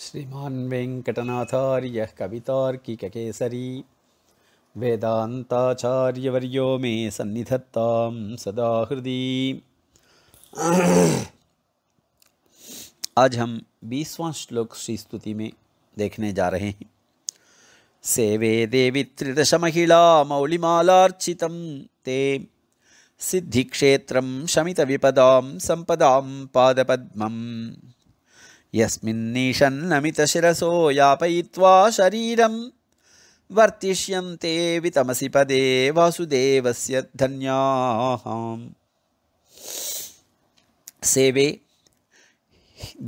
श्रीमान वेङ्कटनाथार्यः कवितार्किककेसरी वेदान्ताचार्यवर्यो मे सन्निधत्ता सदा हृदय आज हम बीसवां श्लोक श्री स्तुति में देखने जा रहे हैं सेवे देवी त्रिदश महिला मौलिमालार्चितं ते शमित विपदा संपदा पादपद्म యస్మిన్నీషన్నమితశిరసో యాపయిత్వా శరీరం వర్తిష్యంతే వితమసి పదే వాసుదేవస్య ధన్యా సేవే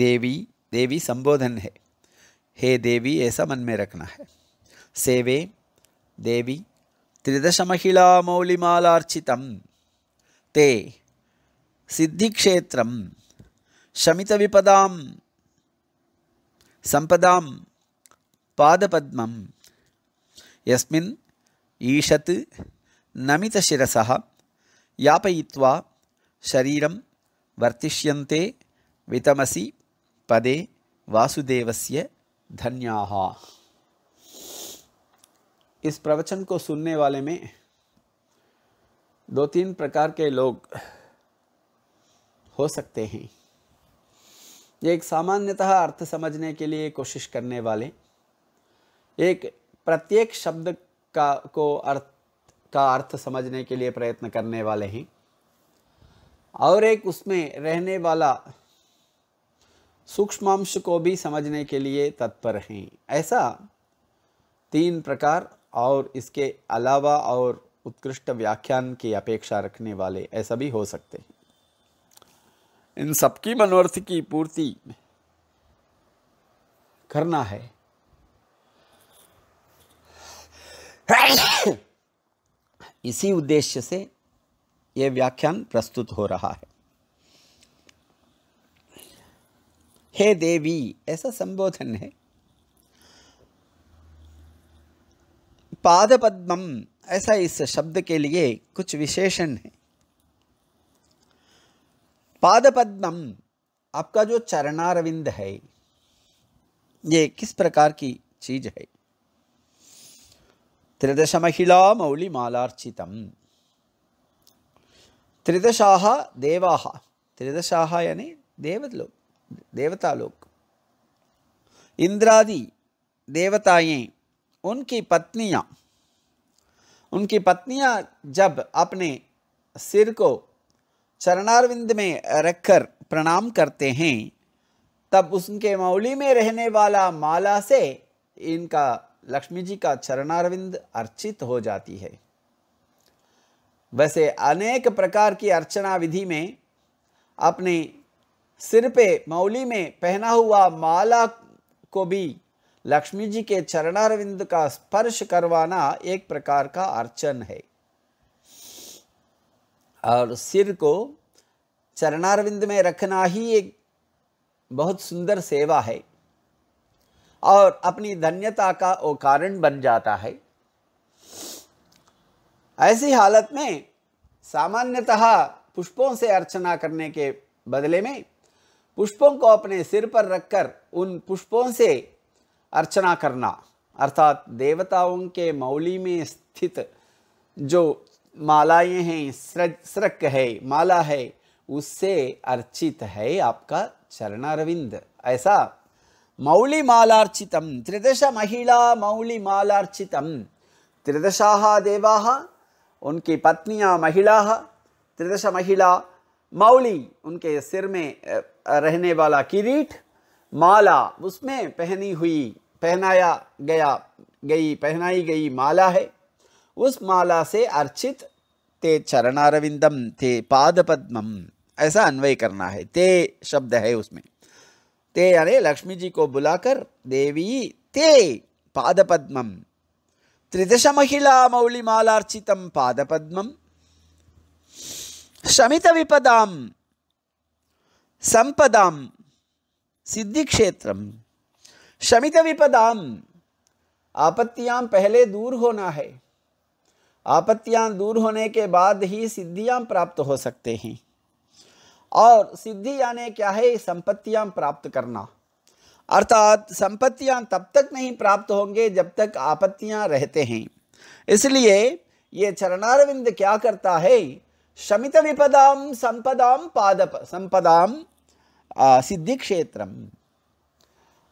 देवी देवी संबोधन है हे देवी ऐसा मन में रखना है सेवे देवी त्रिदश महिला मौलिमालार्चितम ते सिद्धिक्षेत्रम शमित विपदाम संपदा पादपद्म यस्मिन् नमितशिस नमितशिरसः शरीर वर्तिष्य वितमसी वितमसि पदे वासुदेवस्य धन्या इस प्रवचन को सुनने वाले में दो तीन प्रकार के लोग हो सकते हैं एक सामान्यतः अर्थ समझने के लिए कोशिश करने वाले एक प्रत्येक शब्द का को अर्थ का अर्थ समझने के लिए प्रयत्न करने वाले हैं और एक उसमें रहने वाला सूक्ष्मांश को भी समझने के लिए तत्पर हैं ऐसा तीन प्रकार और इसके अलावा और उत्कृष्ट व्याख्यान की अपेक्षा रखने वाले ऐसा भी हो सकते हैं इन सबकी मनोरथ की पूर्ति करना है इसी उद्देश्य से यह व्याख्यान प्रस्तुत हो रहा है हे देवी ऐसा संबोधन है पाद ऐसा इस शब्द के लिए कुछ विशेषण है पाद पद्म आपका जो चरणारविंद है ये किस प्रकार की चीज है त्रिदश महिला मौली मालार्चित त्रिदशाह देवाह त्रिदशाह यानी देवलोक लोक इंद्रादि देवताएं उनकी पत्नियां उनकी पत्नियां जब अपने सिर को चरणारविंद में रखकर प्रणाम करते हैं तब उनके मौली में रहने वाला माला से इनका लक्ष्मी जी का चरणारविंद अर्चित हो जाती है वैसे अनेक प्रकार की अर्चना विधि में अपने सिर पे मौली में पहना हुआ माला को भी लक्ष्मी जी के चरणारविंद का स्पर्श करवाना एक प्रकार का अर्चन है और सिर को चरणारविंद में रखना ही एक बहुत सुंदर सेवा है और अपनी धन्यता का वो कारण बन जाता है ऐसी हालत में सामान्यतः पुष्पों से अर्चना करने के बदले में पुष्पों को अपने सिर पर रखकर उन पुष्पों से अर्चना करना अर्थात देवताओं के मौली में स्थित जो मालाएं हैं सृक है माला है उससे अर्चित है आपका चरणारविंद ऐसा मौली मालार्चितम त्रिदश महिला मौली मालार्चितम त्रिदशा देवा उनकी पत्नियां महिला त्रिदश महिला मौली उनके सिर में रहने वाला किरीट माला उसमें पहनी हुई पहनाया गया गई पहनाई गई माला है उस माला से अर्चित ते चरणारविंदम ते पाद पद्म ऐसा अन्वय करना है ते शब्द है उसमें ते यानी लक्ष्मी जी को बुलाकर देवी ते पाद पद्म त्रिदश महिला मौलिमालार्चितम पाद पद्म शमित विपदाम संपदाम सिद्धि क्षेत्रम शमित विपदाम आपत्तियां पहले दूर होना है आपत्तियां दूर होने के बाद ही सिद्धियां प्राप्त हो सकते हैं और सिद्धि यानी क्या है संपत्तियां प्राप्त करना अर्थात संपत्तियां तब तक नहीं प्राप्त होंगे जब तक आपत्तियां रहते हैं इसलिए ये चरणारविंद क्या करता है शमित विपदाम संपदाम पादप संपदाम सिद्धि क्षेत्रम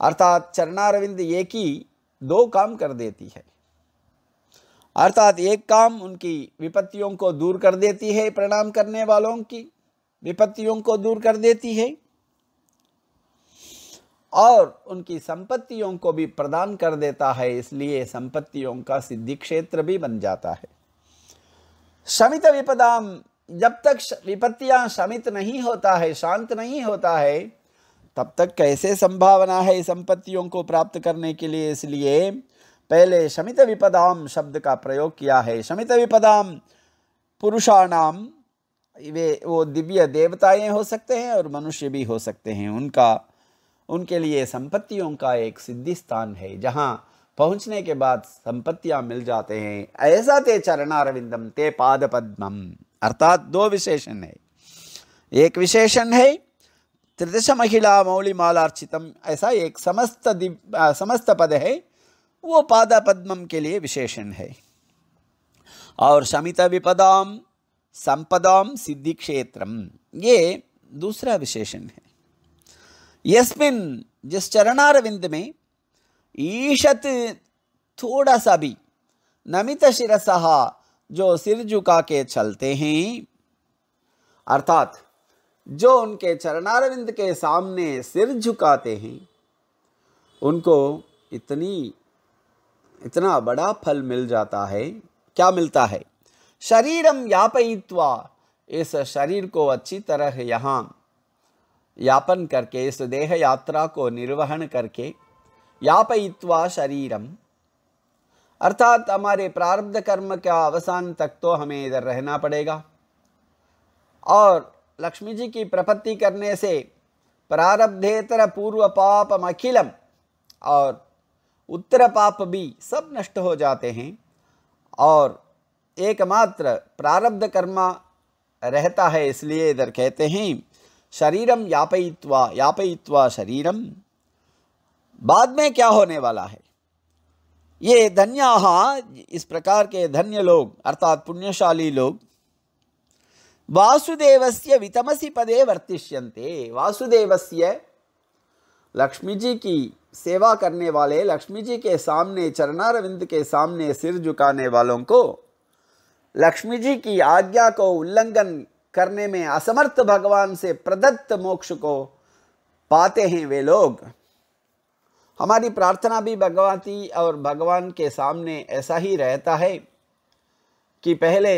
अर्थात चरणारविंद ये की दो काम कर देती है अर्थात एक काम उनकी विपत्तियों को दूर कर देती है प्रणाम करने वालों की विपत्तियों को दूर कर देती है और उनकी संपत्तियों को भी प्रदान कर देता है इसलिए संपत्तियों का सिद्धि क्षेत्र भी बन जाता है शमित विपदाम जब तक विपत्तियां शमित नहीं होता है शांत नहीं होता है तब तक कैसे संभावना है संपत्तियों को प्राप्त करने के लिए इसलिए पहले शमित विपदाम शब्द का प्रयोग किया है शमित विपदाम पुरुषाणाम वे वो दिव्य देवताएं हो सकते हैं और मनुष्य भी हो सकते हैं उनका उनके लिए संपत्तियों का एक सिद्धि स्थान है जहाँ पहुँचने के बाद संपत्तियाँ मिल जाते हैं ऐसा ते चरणारविंदम ते पाद पद्म अर्थात दो विशेषण है एक विशेषण है त्रिदश महिला मौलिमालार्चितम ऐसा एक समस्त दिव्य समस्त पद है वो पादा पद्मम के लिए विशेषण है और शमित विपदाम संपदाम सिद्धि क्षेत्रम ये दूसरा विशेषण है यस्मिन जिस चरणारविंद में ईशत थोड़ा सा भी नमित शिरसहा जो सिर झुका के चलते हैं अर्थात जो उनके चरणारविंद के सामने सिर झुकाते हैं उनको इतनी इतना बड़ा फल मिल जाता है क्या मिलता है शरीरम यापयित्वा इस शरीर को अच्छी तरह यहाँ यापन करके इस देह यात्रा को निर्वहन करके यापयित्वा शरीरम अर्थात हमारे प्रारब्ध कर्म का अवसान तक तो हमें इधर रहना पड़ेगा और लक्ष्मी जी की प्रपत्ति करने से प्रारब्धेतर पूर्व पापम अखिलम और उत्तर पाप भी सब नष्ट हो जाते हैं और एकमात्र प्रारब्ध कर्मा रहता है इसलिए इधर कहते हैं शरीरम यापयित्वा यापयित्वा शरीरम बाद में क्या होने वाला है ये धन्या इस प्रकार के धन्य लोग अर्थात पुण्यशाली लोग वासुदेवस्य वितमसी पदे वर्तिष्यंते वासुदेवस्य लक्ष्मी जी की सेवा करने वाले लक्ष्मी जी के सामने चरणारविंद के सामने सिर झुकाने वालों को लक्ष्मी जी की आज्ञा को उल्लंघन करने में असमर्थ भगवान से प्रदत्त मोक्ष को पाते हैं वे लोग हमारी प्रार्थना भी भगवती और भगवान के सामने ऐसा ही रहता है कि पहले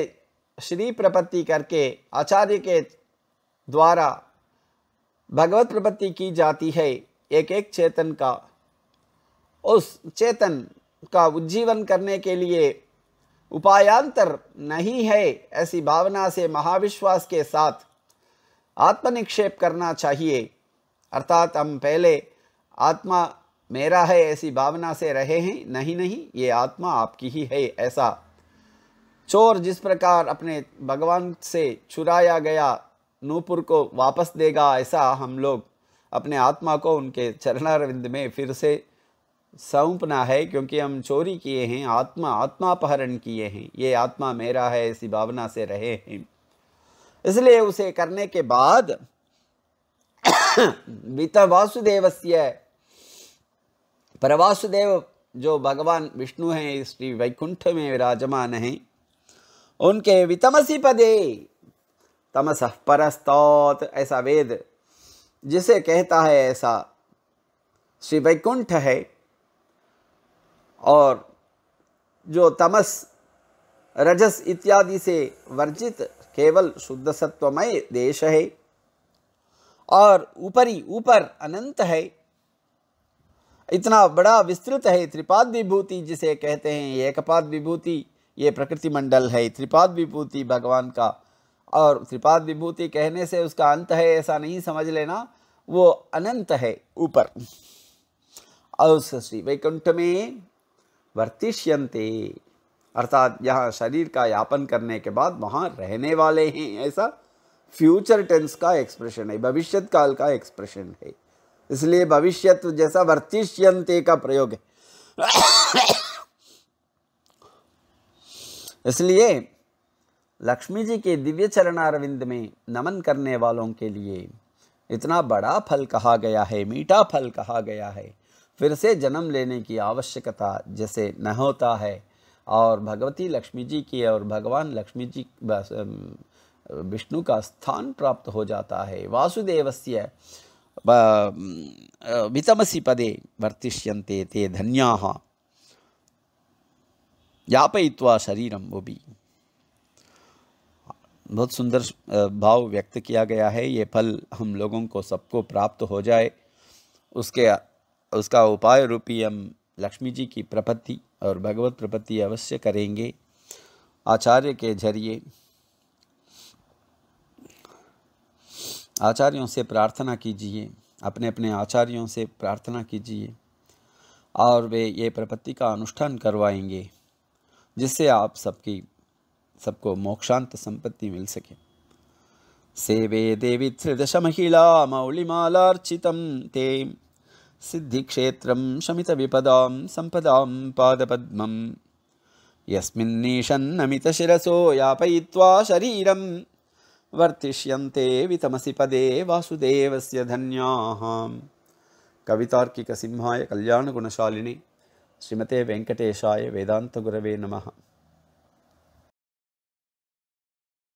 श्री प्रपत्ति करके आचार्य के द्वारा भगवत प्रपत्ति की जाती है एक एक चेतन का उस चेतन का उज्जीवन करने के लिए उपायांतर नहीं है ऐसी भावना से महाविश्वास के साथ आत्मनिक्षेप करना चाहिए अर्थात हम पहले आत्मा मेरा है ऐसी भावना से रहे हैं नहीं नहीं ये आत्मा आपकी ही है ऐसा चोर जिस प्रकार अपने भगवान से चुराया गया नूपुर को वापस देगा ऐसा हम लोग अपने आत्मा को उनके चरणारविंद में फिर से सौंपना है क्योंकि हम चोरी किए हैं आत्मा आत्मा अपहरण किए हैं ये आत्मा मेरा है ऐसी भावना से रहे हैं इसलिए उसे करने के बाद वासुदेव से परवासुदेव जो भगवान विष्णु हैं श्री वैकुंठ में विराजमान हैं उनके वितमसी पदे तमस परस्तौत ऐसा वेद जिसे कहता है ऐसा श्री वैकुंठ है और जो तमस रजस इत्यादि से वर्जित केवल शुद्ध सत्वमय देश है और ऊपरी ऊपर अनंत है इतना बड़ा विस्तृत है त्रिपाद विभूति जिसे कहते हैं एकपाद विभूति ये प्रकृति मंडल है त्रिपाद विभूति भगवान का और त्रिपाद विभूति कहने से उसका अंत है ऐसा नहीं समझ लेना वो अनंत है ऊपर और श्री वैकुंठ में वर्तिष्यंते अर्थात यहाँ शरीर का यापन करने के बाद वहाँ रहने वाले हैं ऐसा फ्यूचर टेंस का एक्सप्रेशन है भविष्यत काल का एक्सप्रेशन है इसलिए भविष्य जैसा वर्तिष्यंते का प्रयोग है इसलिए लक्ष्मी जी के दिव्य चरणारविंद में नमन करने वालों के लिए इतना बड़ा फल कहा गया है मीठा फल कहा गया है फिर से जन्म लेने की आवश्यकता जैसे न होता है और भगवती लक्ष्मी जी की और भगवान लक्ष्मी जी विष्णु का स्थान प्राप्त हो जाता है वासुदेव से वितमसी पदे वर्तिष्यंते ते धन्या यापय्वा शरीरम वो भी बहुत सुंदर भाव व्यक्त किया गया है ये फल हम लोगों को सबको प्राप्त हो जाए उसके उसका उपाय रूपी हम लक्ष्मी जी की प्रपत्ति और भगवत प्रपत्ति अवश्य करेंगे आचार्य के जरिए आचार्यों से प्रार्थना कीजिए अपने अपने आचार्यों से प्रार्थना कीजिए और वे ये प्रपत्ति का अनुष्ठान करवाएंगे जिससे आप सबकी सबको मोक्षांत संपत्ति मिल सके सेवे देवी देवि मौलिमालार्चितं ते सिद्धिक्षेत्रं शमितविपदां सम्पदां पादपद्मं यस्मिन्नीषन्नमितशिरसो यापयित्वा शरीरं वर्तिष्यन्ते वितमसि पदे वासुदेवस्य धन्याः कवितार्किकसिंहाय कल्याणगुणशालिनी श्रीमते वेङ्कटेशाय वेदान्तगुरवे नमः